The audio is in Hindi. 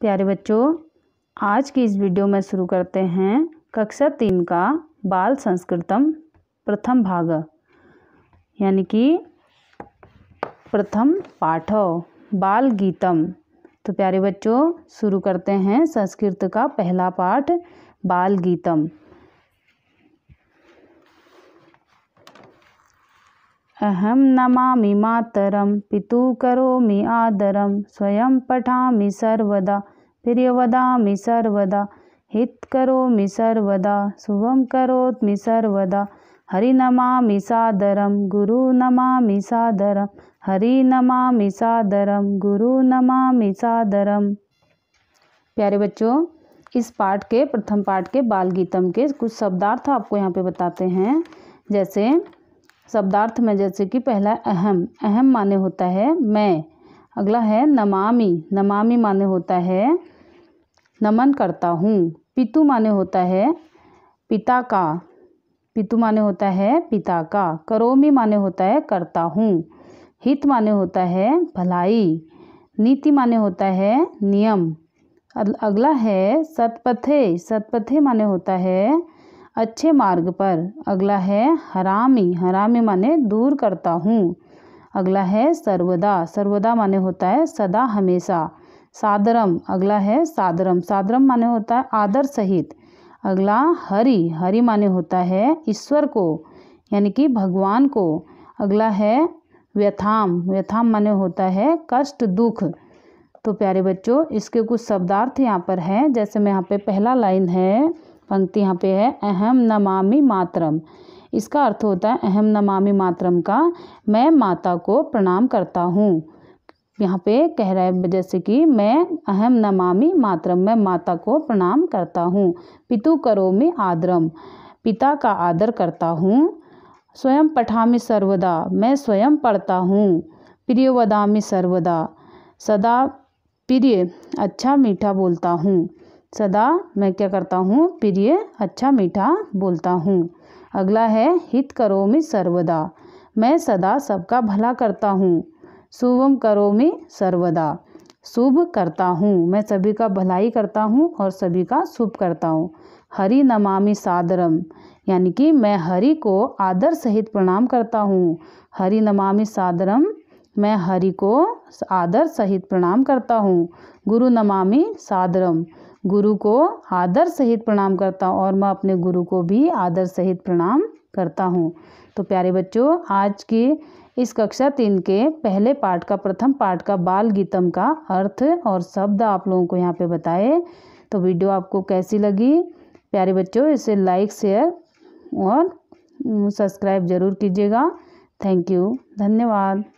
प्यारे बच्चों आज की इस वीडियो में शुरू करते हैं कक्षा तीन का बाल संस्कृतम प्रथम भाग यानी कि प्रथम पाठ बाल गीतम तो प्यारे बच्चों शुरू करते हैं संस्कृत का पहला पाठ बाल गीतम अहम नमा मातरं पितुः करोमि आदरम स्वयं पठा सर्वदा प्रियवदा सर्वदा हित करोमि सर्वदा शुभं करोमि सर्वदा हरि नमा सादरं गुरु नमा सादरं हरि नमा सादरम गुरु नमा सादरम प्यारे बच्चों इस पाठ के प्रथम पाठ के बाल गीतम के कुछ शब्दार्थ आपको यहाँ पे बताते हैं जैसे शब्दार्थ में जैसे कि पहला अहम अहम माने होता है मैं अगला है नमामि नमामि माने होता है नमन करता हूँ पितु माने होता है पिता का पितु माने होता है पिता का करोमी माने होता है करता हूँ हित माने होता है भलाई नीति माने होता है नियम अगला है सतपथे सतपथे माने होता है अच्छे मार्ग पर अगला है हरामी हरामी माने दूर करता हूँ अगला है सर्वदा सर्वदा माने होता है सदा हमेशा सादरम अगला है सादरम सादरम माने होता है आदर सहित अगला हरि हरि माने होता है ईश्वर को यानी कि भगवान को अगला है व्यथाम व्यथाम माने होता है कष्ट दुख तो प्यारे बच्चों इसके कुछ शब्दार्थ यहाँ पर हैं जैसे मैं यहाँ पे पहला लाइन है पंक्ति यहाँ पे है अहम नमामि मातरम इसका अर्थ होता है अहम नमामि मातरम का मैं माता को प्रणाम करता हूँ यहाँ पे कह रहा है जैसे कि मैं अहम नमामि मातरम मैं माता को प्रणाम करता हूँ पितु करो में आदरम पिता का आदर करता हूँ स्वयं पठामि सर्वदा मैं स्वयं पढ़ता हूँ प्रिय वदामि सर्वदा सदा प्रिय अच्छा मीठा बोलता हूँ सदा मैं क्या करता हूँ प्रिय अच्छा मीठा बोलता हूँ अगला है हित करो में सर्वदा मैं सदा सबका भला करता हूँ शुभम करो में सर्वदा शुभ करता हूँ मैं सभी का भलाई करता हूँ और सभी का शुभ करता हूँ हरि नमामि सादरम यानी कि मैं हरि को आदर सहित प्रणाम करता हूँ हरि नमामि सादरम मैं हरि को आदर सहित प्रणाम करता हूँ गुरु नमामि सादरम गुरु को आदर सहित प्रणाम करता हूँ और मैं अपने गुरु को भी आदर सहित प्रणाम करता हूँ तो प्यारे बच्चों आज की इस कक्षा तीन के पहले पाठ का प्रथम पाठ का बाल गीतम का अर्थ और शब्द आप लोगों को यहाँ पे बताए तो वीडियो आपको कैसी लगी प्यारे बच्चों इसे लाइक शेयर और सब्सक्राइब ज़रूर कीजिएगा थैंक यू धन्यवाद